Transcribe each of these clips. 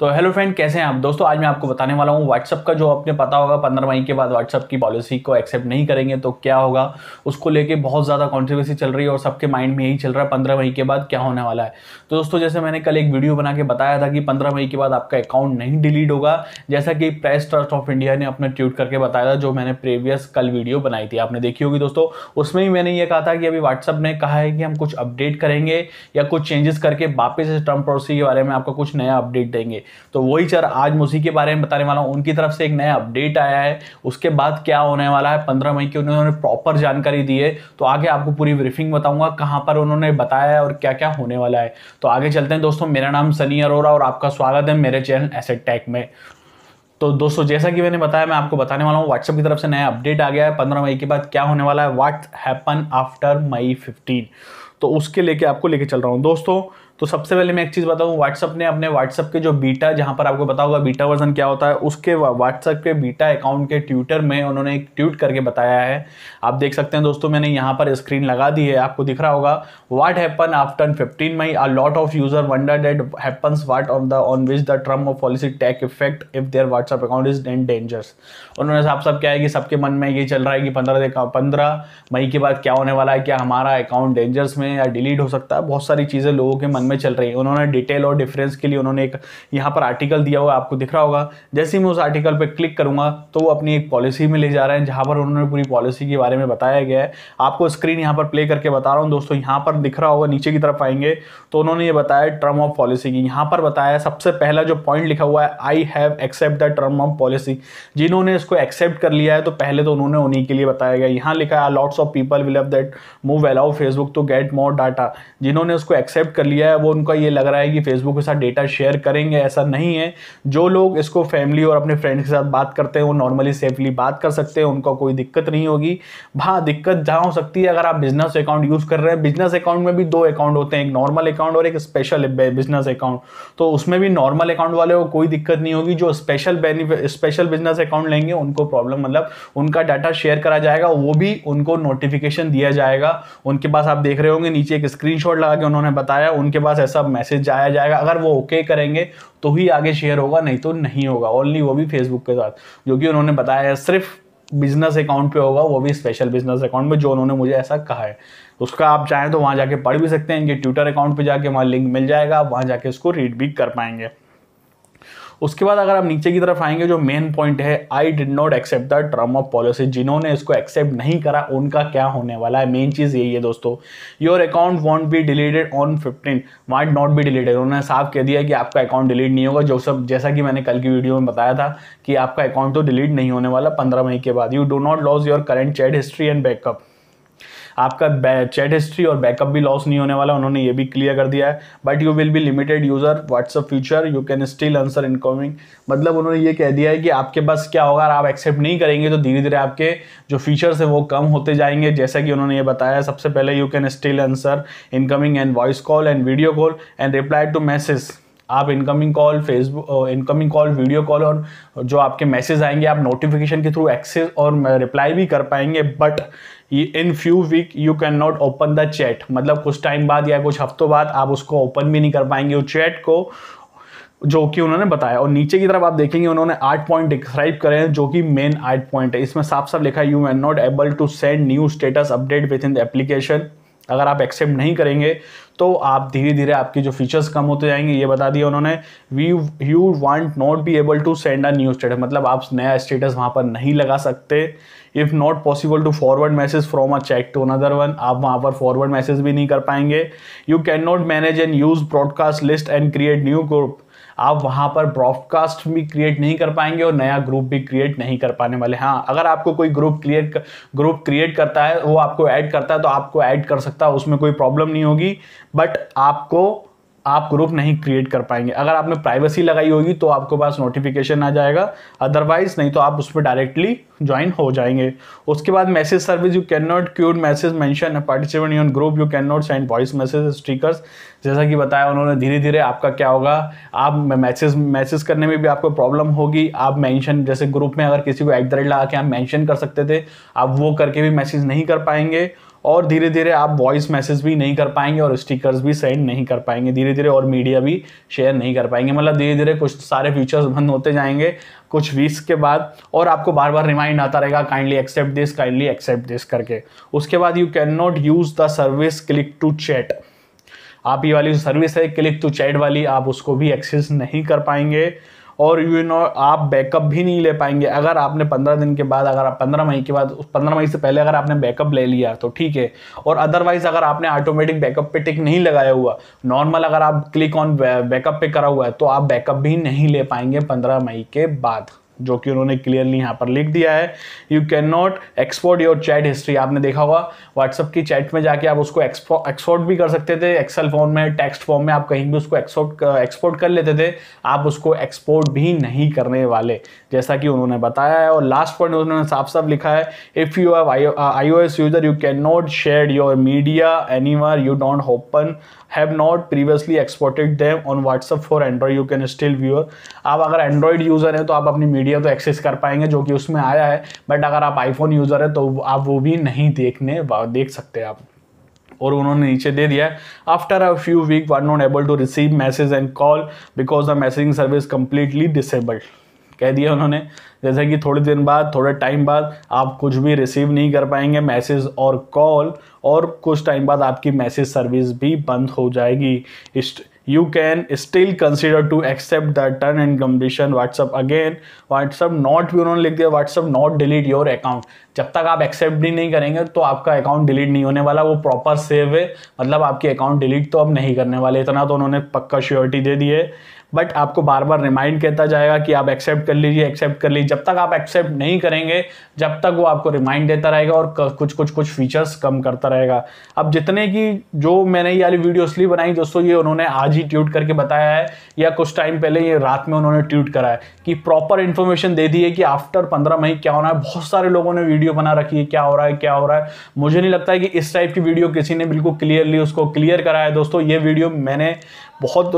तो hello friend कैसे हैं आप दोस्तों आज मैं आपको बताने वाला हूँ व्हाट्सअप का जो आपने पता होगा पंद्रह मई के बाद व्हाट्सअप की पॉलिसी को एक्सेप्ट नहीं करेंगे तो क्या होगा उसको लेके बहुत ज़्यादा कॉन्ट्रोवर्सी चल रही है और सबके माइंड में यही चल रहा है पंद्रह मई के बाद क्या होने वाला है तो दोस्तों जैसे मैंने कल एक वीडियो बना के बताया था कि पंद्रह मई के बाद आपका अकाउंट नहीं डिलीट होगा जैसा कि प्रेस ट्रस्ट ऑफ इंडिया ने अपना ट्वीट करके बताया था जो मैंने प्रीवियस कल वीडियो बनाई थी आपने देखी होगी दोस्तों उसमें भी मैंने ये कहा था कि अभी व्हाट्सअप ने कहा है कि हम कुछ अपडेट करेंगे या कुछ चेंजेस करके वापस इस टर्म पॉलिसी के बारे में आपको कुछ नया अपडेट देंगे तो वही सर आज उसी के बारे में बताने वाला हूँ उनकी तरफ से एक नया अपडेट आया है उसके बाद क्या होने वाला है पंद्रह मई की उन्होंने प्रॉपर जानकारी दी है तो आगे आपको पूरी ब्रीफिंग बताऊंगा कहाँ पर उन्होंने बताया है और क्या क्या होने वाला है तो आगे चलते हैं दोस्तों मेरा नाम सनी अरोरा और आपका स्वागत है मेरे चैनल एसेट टैक में तो दोस्तों जैसा कि मैंने बताया मैं आपको बताने वाला हूँ व्हाट्सअप की तरफ से नया अपडेट आ गया है पंद्रह मई के बाद क्या होने वाला है what happen after May fifteen तो उसके लेके आपको लेके चल रहा हूँ दोस्तों तो सबसे पहले मैं एक चीज़ बताऊँ व्हाट्सअप ने अपने व्हाट्सअप के जो बीटा जहाँ पर आपको बताऊंगा होगा बीटा वर्जन क्या होता है उसके व्हाट्सअप के बीटा अकाउंट के ट्विटर में उन्होंने एक ट्वीट करके बताया है आप देख सकते हैं दोस्तों मैंने यहाँ पर स्क्रीन लगा दी है आपको दिख रहा होगा what happen after fifteen May a lot of user wonder that happens what on the on which the terms of policy take effect if their WhatsApp account is and dangers उन्होंने साहब सब क्या है कि सबके मन में ये चल रहा है कि पंद्रह पंद्रह मई के बाद क्या होने वाला है क्या हमारा अकाउंट डेंजर्स में या डिलीट हो सकता है बहुत सारी चीज़ें लोगों के मन संग में चल रही है उन्होंने डिटेल और डिफरेंस के लिए उन्होंने एक यहाँ पर आर्टिकल दिया हुआ आपको दिख रहा होगा जैसे ही मैं उस आर्टिकल पर क्लिक करूँगा तो वो अपनी एक पॉलिसी में ले जा रहे हैं जहाँ पर उन्होंने पूरी पॉलिसी के बारे में बताया गया है आपको स्क्रीन यहाँ पर प्ले करके बता रहा हूँ दोस्तों यहाँ पर दिख रहा होगा नीचे की तरफ आएंगे तो उन्होंने ये बताया टर्म ऑफ पॉलिसी की यहाँ पर बताया सबसे पहला जो पॉइंट लिखा हुआ है I have accept the term of policy जिन्होंने इसको एक्सेप्ट कर लिया है तो पहले तो उन्होंने उन्हीं के लिए बताया गया यहाँ लिखा है lots of people will have that move allow Facebook to get more data जिन्होंने उसको एक्सेप्ट कर लिया है है वो उनका ये लग रहा है कि फेसबुक के साथ डेटा शेयर करेंगे ऐसा नहीं है जो लोग इसको फैमिली और अपने फ्रेंड्स के साथ बात करते हैं वो नॉर्मली सेफली बात कर सकते हैं उनका कोई दिक्कत नहीं होगी हाँ दिक्कत जहाँ हो सकती है अगर आप बिजनेस अकाउंट यूज़ कर रहे हैं बिजनेस अकाउंट में भी दो अकाउंट होते हैं एक नॉर्मल अकाउंट और एक स्पेशल बिजनेस अकाउंट तो उसमें भी नॉर्मल अकाउंट वाले को कोई दिक्कत नहीं होगी जो स्पेशल स्पेशल बिजनेस अकाउंट लेंगे उनको प्रॉब्लम मतलब उनका डाटा शेयर करा जाएगा वो भी उनको नोटिफिकेशन दिया जाएगा उनके पास आप देख रहे होंगे नीचे एक स्क्रीनशॉट लगा के उन्होंने बताया उनके पास ऐसा मैसेज आया जाएगा अगर वो ओके okay करेंगे तो ही आगे शेयर होगा नहीं तो नहीं होगा ओनली वो भी फेसबुक के साथ जो कि उन्होंने बताया है सिर्फ बिजनेस अकाउंट पे होगा वो भी स्पेशल बिजनेस अकाउंट में जो उन्होंने मुझे ऐसा कहा है उसका आप चाहें तो वहाँ जाके पढ़ भी सकते हैं इनके ट्विटर अकाउंट पे जाके वहाँ लिंक मिल जाएगा आप वहाँ जाके उसको रीड भी कर पाएंगे उसके बाद अगर आप नीचे की तरफ आएंगे जो मेन पॉइंट है I did not accept the term of policy जिन्होंने इसको एक्सेप्ट नहीं करा उनका क्या होने वाला है मेन चीज़ यही है दोस्तों your account won't be deleted on fifteen white not be deleted उन्होंने साफ कह दिया कि आपका अकाउंट डिलीट नहीं होगा जो सब जैसा कि मैंने कल की वीडियो में बताया था कि आपका अकाउंट तो डिलीट नहीं होने वाला पंद्रह मई के बाद you do not lose your current chat history and backup आपका चैट हिस्ट्री और बैकअप भी लॉस नहीं होने वाला उन्होंने ये भी क्लियर कर दिया है but you will be limited user WhatsApp future you can still answer incoming मतलब उन्होंने ये कह दिया है कि आपके पास क्या होगा अगर आप एक्सेप्ट नहीं करेंगे तो धीरे धीरे आपके जो फीचर्स हैं वो कम होते जाएंगे जैसा कि उन्होंने ये बताया सबसे पहले you can still answer incoming and voice call and video call and reply to message आप incoming call Facebook incoming call video call और जो आपके मैसेज आएंगे आप नोटिफिकेशन के थ्रू एक्सेस और रिप्लाई भी कर पाएंगे but in few week you can not open the chat मतलब कुछ टाइम बाद या कुछ हफ्तों बाद आप उसको ओपन भी नहीं कर पाएंगे उस चैट को जो कि उन्होंने बताया और नीचे की तरफ आप देखेंगे उन्होंने आठ पॉइंट डिस्क्राइब करे हैं जो कि मेन आठ पॉइंट है इसमें साफ साफ लिखा है you are not able to send new status update within the application अगर आप एक्सेप्ट नहीं करेंगे तो आप धीरे धीरे आपके जो फीचर्स कम होते जाएंगे ये बता दिया उन्होंने we you won't not be able to send a new status मतलब आप नया स्टेटस वहाँ पर नहीं लगा सकते if not possible to forward message from a chat to another one आप वहाँ पर फॉरवर्ड मैसेज भी नहीं कर पाएंगे you can not manage and use broadcast list and create new group आप वहाँ पर ब्रॉडकास्ट भी क्रिएट नहीं कर पाएंगे और नया ग्रुप भी क्रिएट नहीं कर पाने वाले हाँ अगर आपको कोई ग्रुप क्रिएट ग्रुप क्रिएट करता है वो आपको ऐड करता है तो आपको ऐड कर सकता है उसमें कोई प्रॉब्लम नहीं होगी बट आपको आप ग्रुप नहीं क्रिएट कर पाएंगे अगर आपने प्राइवेसी लगाई होगी तो आपके पास नोटिफिकेशन आ जाएगा अदरवाइज नहीं तो आप उसमें डायरेक्टली ज्वाइन हो जाएंगे उसके बाद message service you can not quote message mention participant in group you can not send voice message stickers जैसा कि बताया उन्होंने धीरे धीरे आपका क्या होगा आप मैसेज मैसेज करने में भी आपको प्रॉब्लम होगी आप मैंशन जैसे ग्रुप में अगर किसी को एक द लगा के आप मैंशन कर सकते थे आप वो करके भी मैसेज नहीं कर पाएंगे और धीरे धीरे आप वॉइस मैसेज भी नहीं कर पाएंगे और स्टिकर्स भी सेंड नहीं कर पाएंगे धीरे धीरे और मीडिया भी शेयर नहीं कर पाएंगे मतलब धीरे धीरे कुछ सारे फीचर्स बंद होते जाएंगे कुछ वीक्स के बाद और आपको बार बार रिमाइंड आता रहेगा kindly accept this kindly accept this करके उसके बाद you can not use the service click to chat आप ये वाली सर्विस है क्लिक टू चैट वाली आप उसको भी एक्सेस नहीं कर पाएंगे और यू नो आप बैकअप भी नहीं ले पाएंगे अगर आपने पंद्रह दिन के बाद अगर आप पंद्रह मई के बाद उस पंद्रह मई से पहले अगर आपने बैकअप ले लिया तो ठीक है और अदरवाइज अगर आपने ऑटोमेटिक बैकअप पे टिक नहीं लगाया हुआ नॉर्मल अगर आप क्लिक ऑन बैकअप पे करा हुआ है तो आप बैकअप भी नहीं ले पाएंगे पंद्रह मई के बाद जो कि उन्होंने क्लियरली यहाँ पर लिख दिया है you can not export your chat history आपने देखा होगा व्हाट्सअप की चैट में जाके आप उसको एक्सपोर्ट भी कर सकते थे एक्सेल फॉर्म में टेक्स्ट फॉर्म में आप कहीं भी उसको एक्सपोर्ट एक्सपोर्ट कर लेते थे आप उसको एक्सपोर्ट भी नहीं करने वाले जैसा कि उन्होंने बताया है और लास्ट पॉइंट उन्होंने साफ साफ लिखा है if you have I O S user you can not share your media anywhere you don't open have not previously exported them on WhatsApp for Android you can still viewer आप अगर Android user हैं तो आप अपनी video तो access कर पाएंगे जो कि उसमें आया है बट अगर आप आईफोन यूज़र है तो आप वो भी नहीं देखने देख सकते आप और उन्होंने नीचे दे दिया after a few week were not able to receive message and call because the messaging service completely disabled कह दिया उन्होंने जैसे कि थोड़े दिन बाद थोड़े टाइम बाद आप कुछ भी रिसीव नहीं कर पाएंगे मैसेज और कॉल और कुछ टाइम बाद आपकी मैसेज सर्विस भी बंद हो जाएगी इस you can still consider to accept the turn and condition whatsapp again whatsapp not you know लिख दिया whatsapp not delete your account जब तक आप एक्सेप्ट भी नहीं करेंगे तो आपका अकाउंट डिलीट नहीं होने वाला वो प्रॉपर सेव है मतलब आपकी अकाउंट डिलीट तो अब नहीं करने वाले इतना तो उन्होंने पक्का श्योरिटी दे दी है बट आपको बार बार रिमाइंड कहता जाएगा कि आप एक्सेप्ट कर लीजिए एक्सेप्ट कर लीजिए जब तक आप एक्सेप्ट नहीं करेंगे जब तक वो आपको रिमाइंड देता रहेगा और कुछ कुछ कुछ फीचर्स कम करता रहेगा अब जितने की जो मैंने ये वाली वीडियो इसलिए बनाई दोस्तों ये उन्होंने आज ही ट्वीट करके बताया है या कुछ टाइम पहले ये रात में उन्होंने ट्वीट करा है कि प्रॉपर इन्फॉर्मेशन दे दी है कि आफ्टर पंद्रह मई क्या होना है बहुत सारे लोगों ने वीडियो बना रखी है क्या हो रहा है क्या हो रहा है मुझे नहीं लगता है कि इस टाइप की वीडियो किसी ने बिल्कुल क्लियरली उसको क्लियर करा है दोस्तों ये वीडियो मैंने बहुत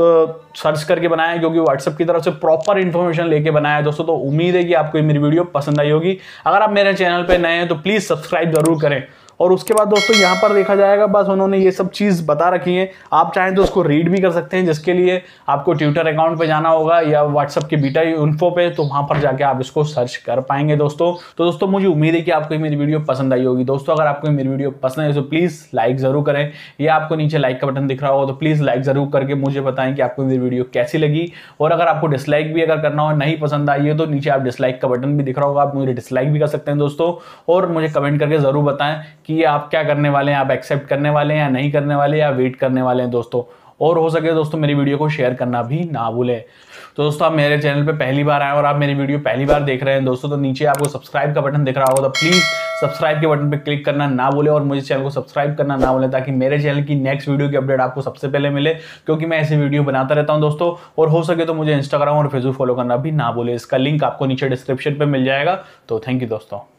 सर्च करके बनाया है क्योंकि व्हाट्सअप की तरफ से प्रॉपर इन्फॉर्मेशन लेके बनाया है दोस्तों तो उम्मीद है कि आपको मेरी वीडियो पसंद आई होगी अगर आप मेरे चैनल पर नए हैं तो प्लीज़ सब्सक्राइब ज़रूर करें और उसके बाद दोस्तों यहाँ पर देखा जाएगा बस उन्होंने ये सब चीज़ बता रखी है आप चाहें तो उसको रीड भी कर सकते हैं जिसके लिए आपको ट्विटर अकाउंट पर जाना होगा या व्हाट्सअप के बीटा इन्फो पे तो वहाँ पर जाके आप इसको सर्च कर पाएंगे दोस्तों तो दोस्तों मुझे उम्मीद है कि आपको मेरी वीडियो पसंद आई होगी दोस्तों अगर आपको मेरी वीडियो पसंद आई तो प्लीज़ लाइक ज़रूर करें या आपको नीचे लाइक का बटन दिख रहा होगा तो प्लीज़ लाइक ज़रूर करके मुझे बताएं कि आपको मेरी वीडियो कैसी लगी और अगर आपको डिसलाइक भी अगर करना हो नहीं पसंद आई है तो नीचे आप डिसलाइक का बटन भी दिख रहा होगा आप मुझे डिसलाइक भी कर सकते हैं दोस्तों और मुझे कमेंट करके ज़रूर बताएं कि आप क्या करने वाले हैं आप एक्सेप्ट करने वाले हैं या नहीं करने वाले या वेट करने वाले हैं दोस्तों और हो सके दोस्तों मेरी वीडियो को शेयर करना भी ना भूलें तो दोस्तों आप मेरे चैनल पे पहली बार आए और आप मेरी वीडियो पहली बार देख रहे हैं दोस्तों तो नीचे आपको सब्सक्राइब का बटन दिख रहा होगा तो प्लीज़ सब्सक्राइब के बटन पे क्लिक करना ना भूलें और मुझे चैनल को सब्सक्राइब करना ना भूलें ताकि मेरे चैनल की नेक्स्ट वीडियो की अपडेट आपको सबसे पहले मिले क्योंकि मैं ऐसी वीडियो बनाता रहता हूँ दोस्तों और हो सके तो मुझे इंस्टाग्राम और फेसबुक फॉलो करना भी ना भूलें इसका लिंक आपको नीचे डिस्क्रिप्शन पर मिल जाएगा तो थैंक यू दोस्तों